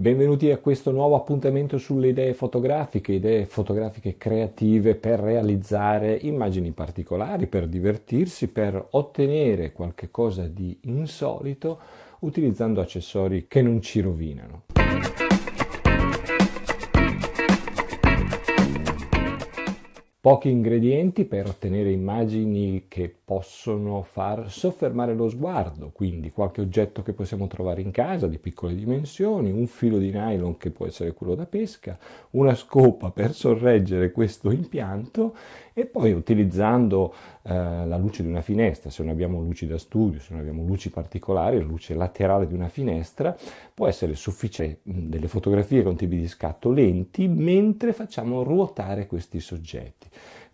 Benvenuti a questo nuovo appuntamento sulle idee fotografiche, idee fotografiche creative per realizzare immagini particolari, per divertirsi, per ottenere qualche cosa di insolito utilizzando accessori che non ci rovinano. Pochi ingredienti per ottenere immagini che possono far soffermare lo sguardo, quindi qualche oggetto che possiamo trovare in casa di piccole dimensioni, un filo di nylon che può essere quello da pesca, una scopa per sorreggere questo impianto e poi utilizzando eh, la luce di una finestra, se non abbiamo luci da studio, se non abbiamo luci particolari, la luce laterale di una finestra può essere sufficiente mm, delle fotografie con tipi di scatto lenti mentre facciamo ruotare questi soggetti.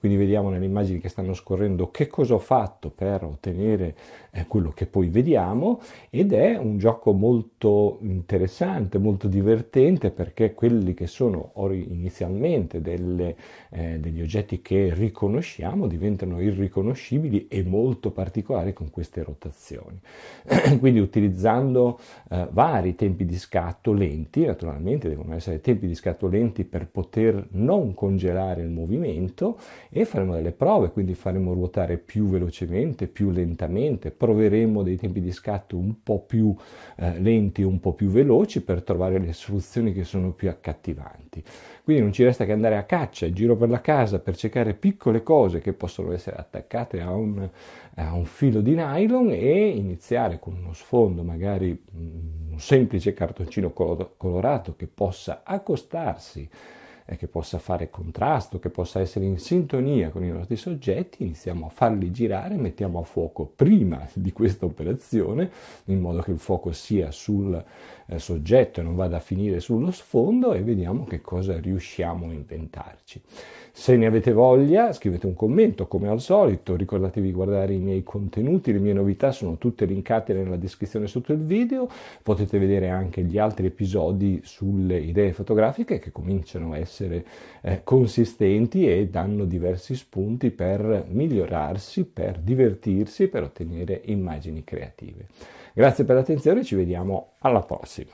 Quindi vediamo nelle immagini che stanno scorrendo che cosa ho fatto per ottenere eh, quello che poi vediamo ed è un gioco molto interessante, molto divertente perché quelli che sono inizialmente delle, eh, degli oggetti che riconosciamo diventano irriconoscibili e molto particolari con queste rotazioni. Quindi utilizzando eh, vari tempi di scatto lenti, naturalmente devono essere tempi di scatto lenti per poter non congelare il movimento e faremo delle prove, quindi faremo ruotare più velocemente, più lentamente, proveremo dei tempi di scatto un po' più eh, lenti, un po' più veloci per trovare le soluzioni che sono più accattivanti. Quindi non ci resta che andare a caccia, in giro per la casa per cercare piccole cose che possono essere attaccate a un, a un filo di nylon e iniziare con uno sfondo, magari mm, un semplice cartoncino colorato che possa accostarsi eh, che possa fare contrasto, che possa essere in sintonia con i nostri soggetti, iniziamo a farli girare, mettiamo a fuoco prima di questa operazione, in modo che il fuoco sia sul eh, soggetto e non vada a finire sullo sfondo e vediamo che cosa riusciamo a inventarci. Se ne avete voglia scrivete un commento come al solito, ricordatevi di guardare i miei contenuti, le mie novità sono tutte linkate nella descrizione sotto il video, potete vedere anche gli altri episodi sulle idee fotografiche che cominciano a essere essere eh, consistenti e danno diversi spunti per migliorarsi, per divertirsi, per ottenere immagini creative. Grazie per l'attenzione, ci vediamo alla prossima.